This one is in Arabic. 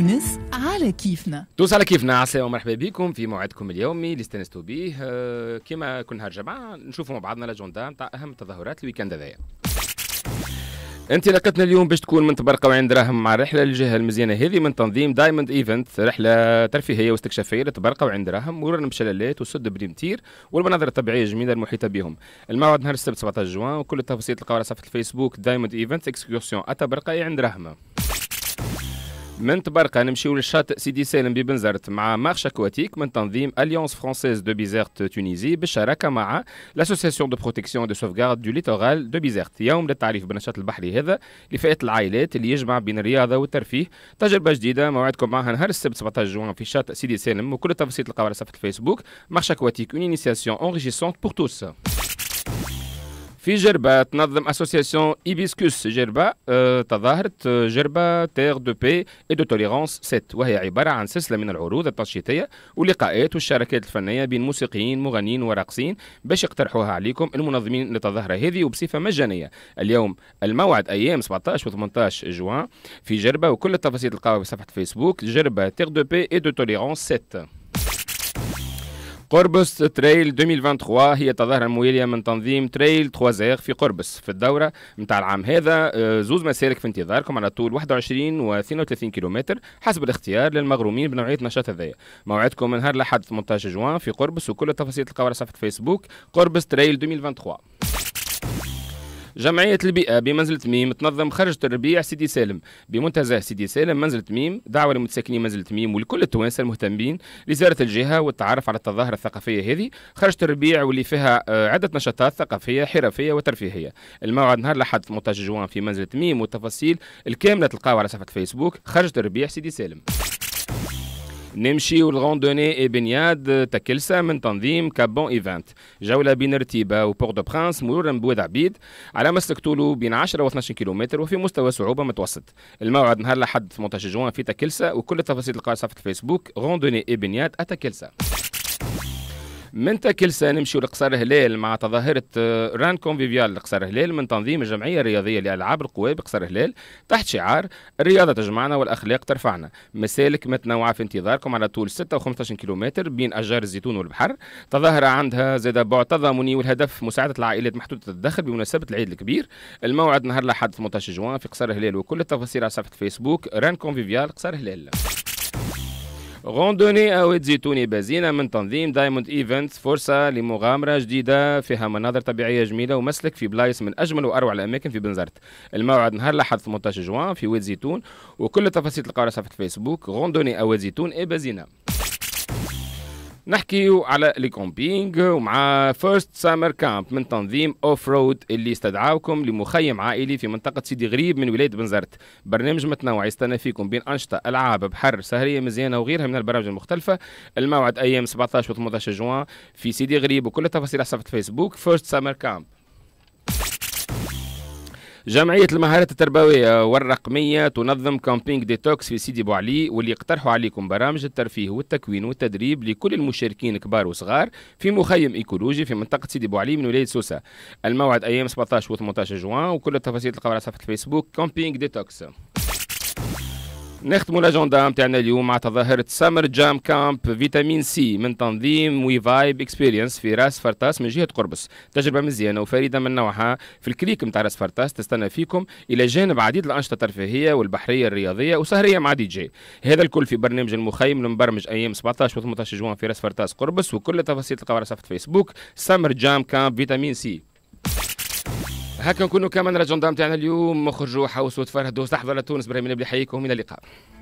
تونس على كيفنا تونس على كيفنا عسلامة ومرحبا بكم في موعدكم اليومي اللي استنستوا به آه، كما كل نهار جمعة نشوفوا مع بعضنا الاجندا نتاع أهم التظاهرات الويكاند هذايا انطلاقتنا اليوم باش تكون من تبرقه وعين دراهم مع رحله للجهه المزيانه هذه من تنظيم دايموند ايفنت رحله ترفيهيه واستكشافيه لتبرقه وعين دراهم مرورا بشلالات وسد بريمتير والمناظر الطبيعيه الجميله المحيطه بهم الموعد نهار السبت 17 جوان وكل التفاصيل تلقاوها على صفحه الفيسبوك دايموند ايفنت اكسكورسيون اتبرقه عند دراهم من تبرقة نمشيو للشاطئ سيدي سالم ببنزرت مع مارش اكواتيك من تنظيم اليونس فرونسيز دو بيزرت تونيزي بالشراكة مع لاسوسيسيون دو بروتيكسيون دو سوفغارد دو ليتورال دو بيزرت يوم للتعريف بالنشاط البحري هذا لفئة العائلات اللي يجمع بين الرياضة والترفيه تجربة جديدة موعدكم معها نهار السبت 17 جوان في شاطئ سيدي سالم وكل التفاصيل تلقاوها على صفحة الفيسبوك مارش اكواتيك اون انيسياسيون انريجيسونت بور توس في جربة تنظم اسوسياسيون إيبيسكوس جربة آه، تظاهرت آه، جربة تيغ دو بي اي دو توليرونس 7 وهي عبارة عن سلسلة من العروض التنشيطية ولقاءات والشراكات الفنية بين موسيقيين مغنيين وراقصين باش يقترحوها عليكم المنظمين للتظاهرة هذه وبصفة مجانية اليوم الموعد أيام 17 و 18 جوان في جربة وكل التفاصيل تلقاوها في صفحة فيسبوك جربة تيغ دو بي اي دو توليرونس 7 قربس تريل 2023 هي تظاهرة موالية من تنظيم تريل 3 في قربس في الدورة نتاع العام هذا آه، زوز مسالك في انتظاركم على طول 21 و 32 كيلومتر حسب الاختيار للمغرومين بنوعية نشاط هذايا موعدكم من نهار لحد 18 جوان في قربس وكل التفاصيل تلقاوها على صفحة فيسبوك قربس تريل 2023 جمعية البيئة بمنزلة ميم تنظم خرجة الربيع سيدي سالم بمنتزه سيدي سالم منزلة ميم دعوة لمتساكنين منزلة ميم ولكل التوانسة المهتمين لزيارة الجهة والتعرف على التظاهرة الثقافية هذه خرجة الربيع واللي فيها آه، عدة نشاطات ثقافية حرفية وترفيهية الموعد نهار الأحد 18 جوان في منزلة ميم والتفاصيل الكاملة تلقاوها على صفحة فيسبوك خرجة الربيع سيدي سالم نمشي اي بنياد تكلسة من تنظيم كابون ايفنت جولة بين رتيبة وبورت دو برانس مرورا بواد عبيد على مسلك طوله بين 10 و 12 كيلومتر وفي مستوى صعوبة متوسط الموعد نهار الأحد 18 جوان في تكلسة وكل التفاصيل تلقاها صفحة الفيسبوك غوندوني اي بنياد اتكلسة من تاكلسا نمشيو لقصر هلال مع تظاهرة آه، ران كونفيفيال لقصر هلال من تنظيم الجمعية الرياضية لألعاب القوى بقصر هلال تحت شعار الرياضة تجمعنا والأخلاق ترفعنا مسالك متنوعة في انتظاركم على طول 6 و 15 كيلومتر بين أشجار الزيتون والبحر تظاهرة عندها زاد بعد تضامني والهدف مساعدة العائلات محدودة الدخل بمناسبة العيد الكبير الموعد نهار الأحد 18 جوان في قصر هلال وكل التفاصيل على صفحة فيسبوك ران كونفيفيال قصر هلال غوندوني أو زيتوني بازينا من تنظيم دايموند ايفنتس فرصة لمغامرة جديدة فيها مناظر طبيعية جميلة ومسلك في بلايص من أجمل وأروع الأماكن في بنزرت الموعد نهار الأحد 18 جوان في واد زيتون وكل تفاصيل تلقاوها على صفحة الفيسبوك غوندوني أو زيتون اي بازينا نحكيو على لي كومبينغ ومع فيرست سامر كامب من تنظيم اوف رود اللي استدعاكم لمخيم عائلي في منطقه سيدي غريب من ولايه بنزرت برنامج متنوع يستنى فيكم بين انشطه العاب بحر سهريه مزيانه وغيرها من البرامج المختلفه الموعد ايام 17 و 18 جوان في سيدي غريب وكل التفاصيل على صفحه فيسبوك فيرست سامر كامب جمعية المهارات التربوية والرقمية تنظم كامبينج ديتوكس في سيدي بوعلي واللي يقترحوا عليكم برامج الترفيه والتكوين والتدريب لكل المشاركين كبار وصغار في مخيم ايكولوجي في منطقة سيدي بوعلي من ولاية سوسة الموعد أيام 17 و 18 جوان وكل التفاصيل تلقاوها على صفحة الفيسبوك كامبينج ديتوكس نختموا الاجندا نتاعنا اليوم مع تظاهرة سامر جام كامب فيتامين سي من تنظيم وي فايب اكسبيرينس في راس فرطاس من جهة قربص تجربة مزيانة وفريدة من نوعها في الكريك نتاع راس فرطاس تستنى فيكم إلى جانب عديد الأنشطة الترفيهية والبحرية الرياضية وسهرية مع دي جي هذا الكل في برنامج المخيم المبرمج أيام 17 و 18 جوان في راس فرطاس قربص وكل التفاصيل تلقاوها على صفحة فيسبوك سامر جام كامب فيتامين سي هكا نكونوا كمان رجعوا تاعنا اليوم خرجوا حوسوا تفرهدوا استحضر تونس ابراهيم بلي يحييكم من اللقاء